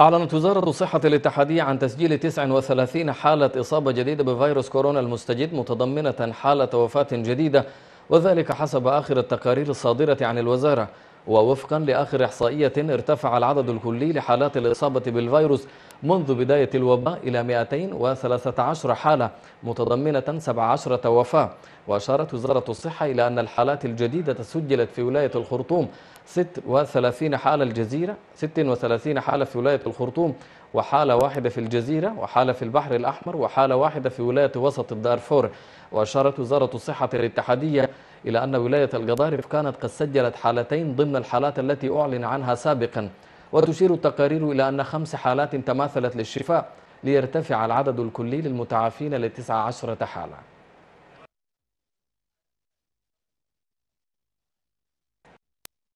أعلنت وزارة الصحة الاتحادية عن تسجيل 39 حالة إصابة جديدة بفيروس كورونا المستجد متضمنة حالة وفاة جديدة وذلك حسب آخر التقارير الصادرة عن الوزارة ووفقا لآخر إحصائية ارتفع العدد الكلي لحالات الإصابة بالفيروس منذ بداية الوباء إلى 213 حالة متضمنة 17 وفاة وأشارت وزارة الصحة إلى أن الحالات الجديدة سجلت في ولاية الخرطوم 36 حالة الجزيرة 36 حالة في ولاية الخرطوم وحالة واحدة في الجزيرة وحالة في البحر الأحمر وحالة واحدة في ولاية وسط الدارفور وأشارت وزارة الصحة الاتحادية إلى أن ولاية القضارف كانت قد سجلت حالتين ضمن الحالات التي أعلن عنها سابقا وتشير التقارير إلى أن خمس حالات تماثلت للشفاء ليرتفع العدد الكلي للمتعافين لتسعة عشرة حالة